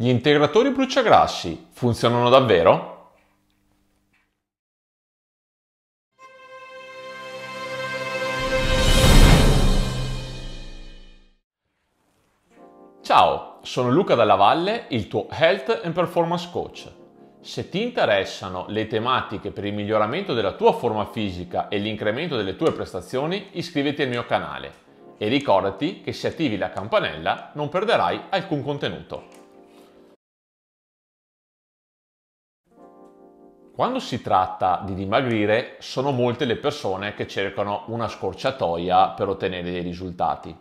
Gli integratori bruciagrassi funzionano davvero? Ciao, sono Luca Dalla Valle, il tuo Health and Performance Coach. Se ti interessano le tematiche per il miglioramento della tua forma fisica e l'incremento delle tue prestazioni, iscriviti al mio canale e ricordati che se attivi la campanella non perderai alcun contenuto. Quando si tratta di dimagrire, sono molte le persone che cercano una scorciatoia per ottenere dei risultati.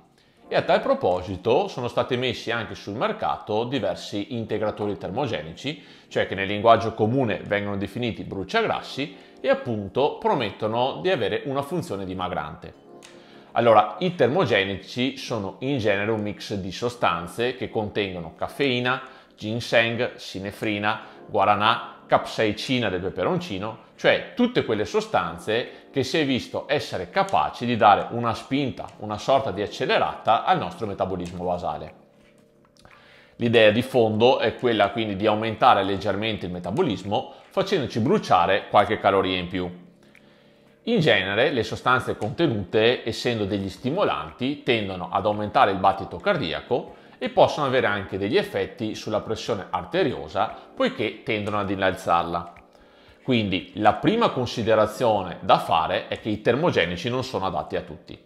E a tal proposito sono stati messi anche sul mercato diversi integratori termogenici, cioè che nel linguaggio comune vengono definiti bruciagrassi e appunto promettono di avere una funzione dimagrante. Allora, i termogenici sono in genere un mix di sostanze che contengono caffeina, ginseng, sinefrina, guaranà, capsaicina del peperoncino, cioè tutte quelle sostanze che si è visto essere capaci di dare una spinta, una sorta di accelerata al nostro metabolismo basale. L'idea di fondo è quella quindi di aumentare leggermente il metabolismo facendoci bruciare qualche caloria in più. In genere le sostanze contenute, essendo degli stimolanti, tendono ad aumentare il battito cardiaco e possono avere anche degli effetti sulla pressione arteriosa poiché tendono ad innalzarla. Quindi la prima considerazione da fare è che i termogenici non sono adatti a tutti.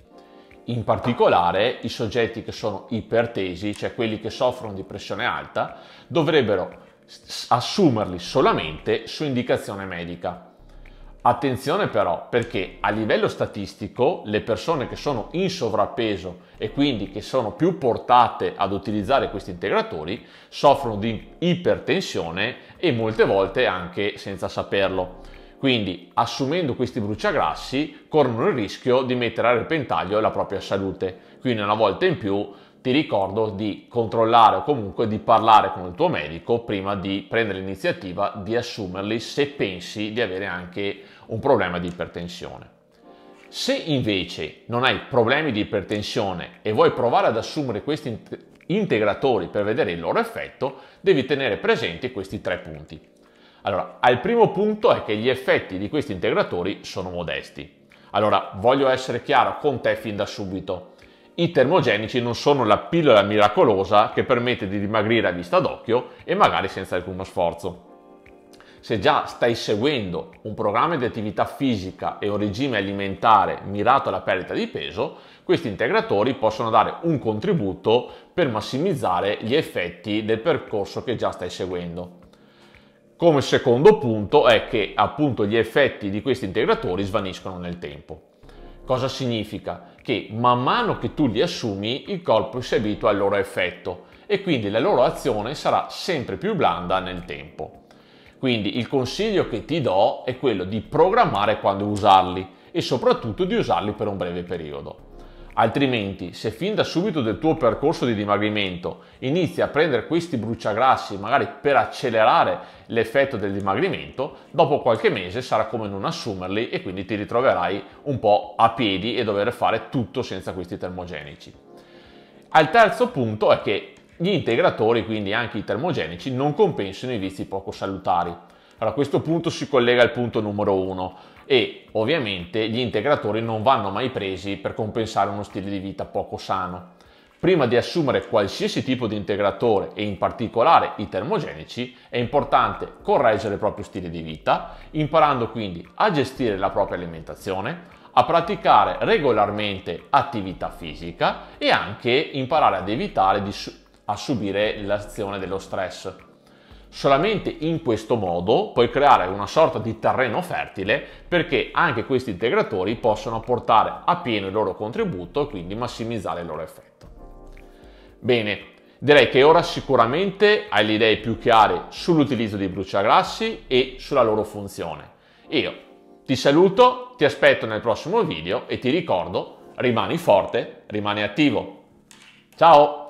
In particolare i soggetti che sono ipertesi, cioè quelli che soffrono di pressione alta, dovrebbero assumerli solamente su indicazione medica. Attenzione però, perché a livello statistico le persone che sono in sovrappeso e quindi che sono più portate ad utilizzare questi integratori soffrono di ipertensione e molte volte anche senza saperlo. Quindi, assumendo questi bruciagrassi, corrono il rischio di mettere a repentaglio la propria salute. Quindi, una volta in più, ti ricordo di controllare o comunque di parlare con il tuo medico prima di prendere l'iniziativa di assumerli se pensi di avere anche un problema di ipertensione. Se invece non hai problemi di ipertensione e vuoi provare ad assumere questi integratori per vedere il loro effetto, devi tenere presenti questi tre punti. Allora, al primo punto è che gli effetti di questi integratori sono modesti. Allora, voglio essere chiaro con te fin da subito i termogenici non sono la pillola miracolosa che permette di dimagrire a vista d'occhio e magari senza alcuno sforzo. Se già stai seguendo un programma di attività fisica e un regime alimentare mirato alla perdita di peso, questi integratori possono dare un contributo per massimizzare gli effetti del percorso che già stai seguendo. Come secondo punto è che appunto gli effetti di questi integratori svaniscono nel tempo. Cosa significa? Che man mano che tu li assumi, il corpo si abitua al loro effetto e quindi la loro azione sarà sempre più blanda nel tempo. Quindi il consiglio che ti do è quello di programmare quando usarli e soprattutto di usarli per un breve periodo. Altrimenti, se fin da subito del tuo percorso di dimagrimento inizi a prendere questi bruciagrassi magari per accelerare l'effetto del dimagrimento, dopo qualche mese sarà come non assumerli e quindi ti ritroverai un po' a piedi e dover fare tutto senza questi termogenici. Al terzo punto è che gli integratori, quindi anche i termogenici, non compensano i vizi poco salutari. Allora, a questo punto si collega al punto numero 1 e ovviamente gli integratori non vanno mai presi per compensare uno stile di vita poco sano. Prima di assumere qualsiasi tipo di integratore e in particolare i termogenici è importante correggere il proprio stile di vita, imparando quindi a gestire la propria alimentazione, a praticare regolarmente attività fisica e anche imparare ad evitare di su- a subire l'azione dello stress. Solamente in questo modo puoi creare una sorta di terreno fertile perché anche questi integratori possono portare a pieno il loro contributo e quindi massimizzare il loro effetto. Bene, direi che ora sicuramente hai le idee più chiare sull'utilizzo dei bruciagrassi e sulla loro funzione. Io ti saluto, ti aspetto nel prossimo video e ti ricordo, rimani forte, rimani attivo. Ciao!